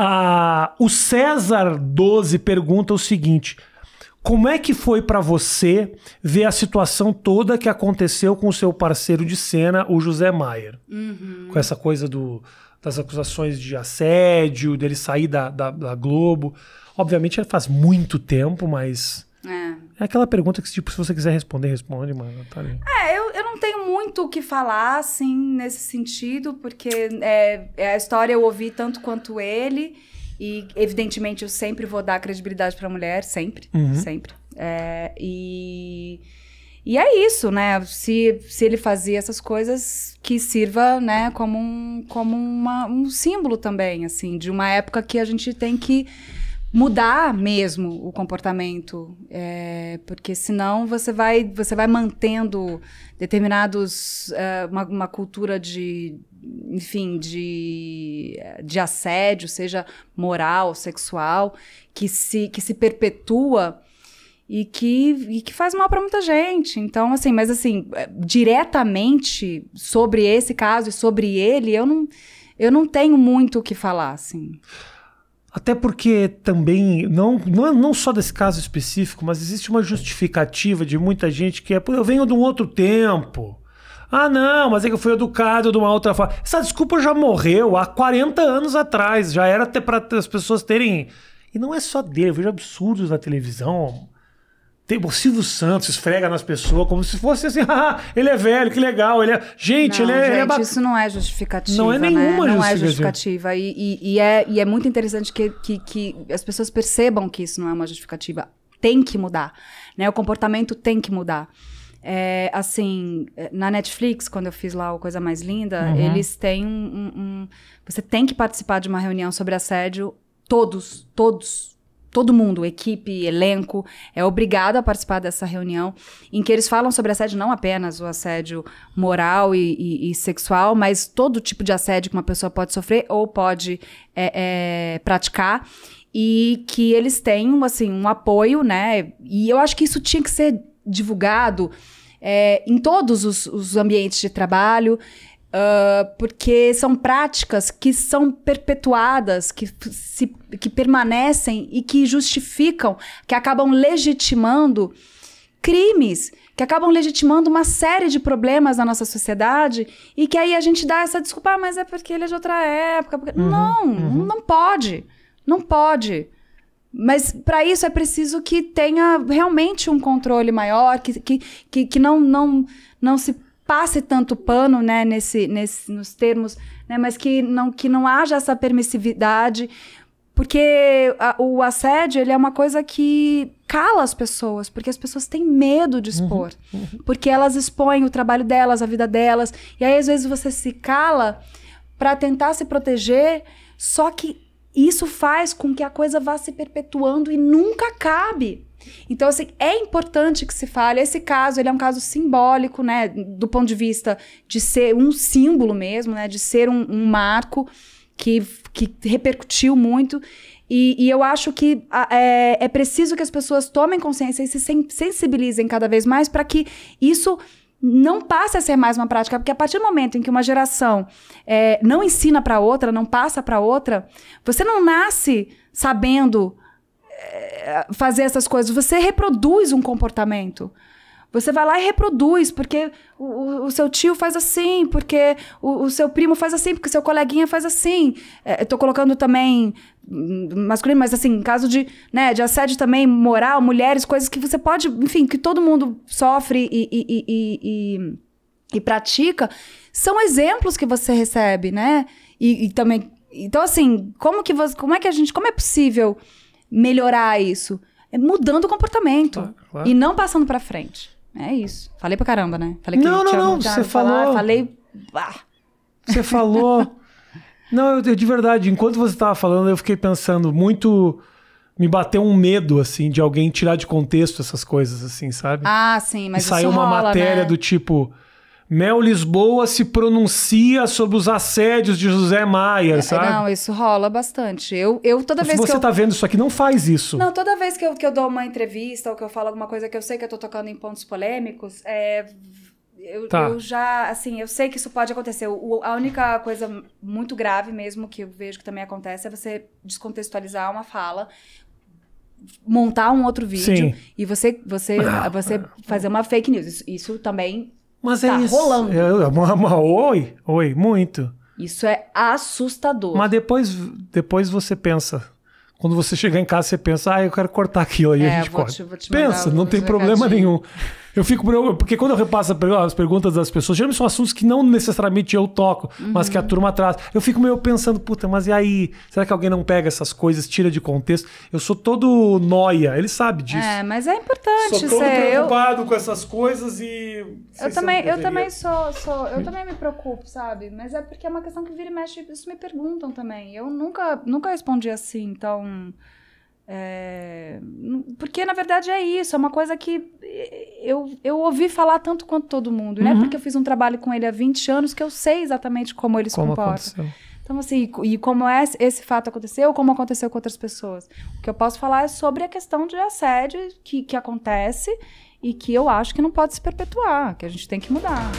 Ah, o César 12 pergunta o seguinte: como é que foi para você ver a situação toda que aconteceu com o seu parceiro de cena, o José Maier? Uhum. Com essa coisa do, das acusações de assédio, dele sair da, da, da Globo. Obviamente faz muito tempo, mas. É. é. aquela pergunta que, tipo, se você quiser responder, responde, mano. Tá ali. É, não tenho muito o que falar, assim, nesse sentido, porque é, é, a história eu ouvi tanto quanto ele. E, evidentemente, eu sempre vou dar credibilidade para a mulher, sempre, uhum. sempre. É, e... E é isso, né? Se, se ele fazia essas coisas, que sirva, né, como, um, como uma, um símbolo também, assim, de uma época que a gente tem que mudar mesmo o comportamento, é, porque senão você vai você vai mantendo determinados é, uma, uma, cultura de enfim de, de assédio, seja moral, sexual, que se que se perpetua e que, e que faz mal para muita gente. Então, assim, mas assim, é, diretamente sobre esse caso e sobre ele, eu não, eu não tenho muito o que falar, assim. Até porque também, não, não, é, não só desse caso específico, mas existe uma justificativa de muita gente que é: eu venho de um outro tempo. Ah, não, mas é que eu fui educado de uma outra forma. Essa desculpa já morreu há 40 anos atrás. Já era até para as pessoas terem. E não é só dele, eu vejo absurdos na televisão. Tem, o Silvio Santos esfrega nas pessoas como se fosse assim, ah, ele é velho, que legal, ele é... Gente, é- não, ele é... Gente, isso não é justificativa, Não é né? nenhuma né? Não é justificativa. é justificativa. E, e, e, é, e é muito interessante que, que, que as pessoas percebam que isso não é uma justificativa. Tem que mudar, né? O comportamento tem que mudar. É, assim, é, na Netflix, quando eu fiz lá o Coisa Mais Linda, uhum. eles têm um, um, um... Você tem que participar de uma reunião sobre assédio, todos, todos todo mundo, equipe, elenco, é obrigado a participar dessa reunião, em que eles falam sobre assédio, não apenas o assédio moral e, e, e sexual, mas todo tipo de assédio que uma pessoa pode sofrer ou pode é, é, praticar. E que eles têm, assim, um apoio, né? E eu acho que isso tinha que ser divulgado é, em todos os, os ambientes de trabalho. Uh, porque são práticas que são perpetuadas, que, se, que permanecem e que justificam, que acabam legitimando crimes, que acabam legitimando uma série de problemas na nossa sociedade e que aí a gente dá essa desculpa, ah, mas é porque ele é de outra época. Porque... Uhum, não, uhum. não pode. Não pode. Mas para isso é preciso que tenha realmente um controle maior, que, que, que, que não, não, não se passe tanto pano, né, nesse, nesse, nos termos, né, mas que não, que não haja essa permissividade, porque a, o assédio ele é uma coisa que cala as pessoas, porque as pessoas têm medo de expor, uhum. uhum. porque elas expõem o trabalho delas, a vida delas, e aí às vezes você se cala para tentar se proteger, só que isso faz com que a coisa vá se perpetuando e nunca acabe. Então, assim, é importante que se fale. Esse caso, ele é um caso simbólico, né? Do ponto de vista de ser um símbolo mesmo, né? De ser um, um marco que, que repercutiu muito. E, e, eu acho que é, é, preciso que as pessoas tomem consciência e se sensibilizem cada vez mais para que isso não passe a ser mais uma prática, porque a partir do momento em que uma geração é, não ensina para outra, não passa para outra, você não nasce sabendo é, fazer essas coisas. Você reproduz um comportamento. Você vai lá e reproduz, porque o, o seu tio faz assim, porque o, o, seu primo faz assim, porque o seu coleguinha faz assim. É, Estou colocando também hum, masculino, mas assim, caso de, né, de assédio também, moral, mulheres, coisas que você pode, enfim, que todo mundo sofre e, e, e, e pratica, são exemplos que você recebe, né? E, também. Então, assim, como que você. Como é que a gente. Como é possível melhorar isso? É mudando o comportamento claro. e não passando para frente. É isso. Falei pra caramba, né? Falei que não, não, não. Você falou. Falar, falei. Você falou. não, eu, eu, de verdade, enquanto você tava falando, eu fiquei pensando muito. Me bateu um medo, assim, de alguém tirar de contexto essas coisas, assim, sabe? Ah, sim, mas. E saiu uma matéria né? do tipo. Mel Lisboa se pronuncia sobre os assédios de José Maia, é, sabe? Não, isso rola bastante. Eu, eu toda vez você que. Você eu... tá vendo isso aqui, não faz isso. Não, toda vez que eu, que eu dou uma entrevista ou que eu falo alguma coisa que eu sei que eu tô tocando em pontos polêmicos, é. Eu, tá. eu já, assim, eu sei que isso pode acontecer. O, a única coisa muito grave mesmo que eu vejo que também acontece é você descontextualizar uma fala montar um outro vídeo Sim. e você você você fazer uma fake news. Isso, isso também mas tá é isso. rolando. É, é, uma, uma, oi, oi, muito. Isso é assustador. Mas depois, depois você pensa. Quando você chegar em casa, você pensa, ah, eu quero cortar aquilo aí, é, a gente corta. Te, te pensa, não tem problema nenhum. Eu fico. Porque quando eu repasso as perguntas das pessoas, geralmente são assuntos que não necessariamente eu toco, uhum. mas que a uhum. turma traz. Eu fico meio pensando, puta, mas e aí? Será que alguém não pega essas coisas, tira de contexto? Eu sou todo noia, ele sabe disso. É, mas é importante. Sou todo ser, preocupado eu... com essas coisas e. Eu também, eu também sou, sou. Eu também me preocupo, sabe? Mas é porque é uma questão que vira e mexe. Isso me perguntam também. Eu nunca, nunca respondi assim, então. É, porque, na verdade, é isso. É uma coisa que eu, eu ouvi falar tanto quanto todo mundo. Né? Uhum. Não é porque eu fiz um trabalho com ele há 20 anos que eu sei exatamente como ele se comporta. Então, assim, e, como é, esse fato aconteceu, como aconteceu com outras pessoas. O que eu posso falar é sobre a questão de assédio que, que acontece e que eu acho que não pode se perpetuar, que a gente tem que mudar.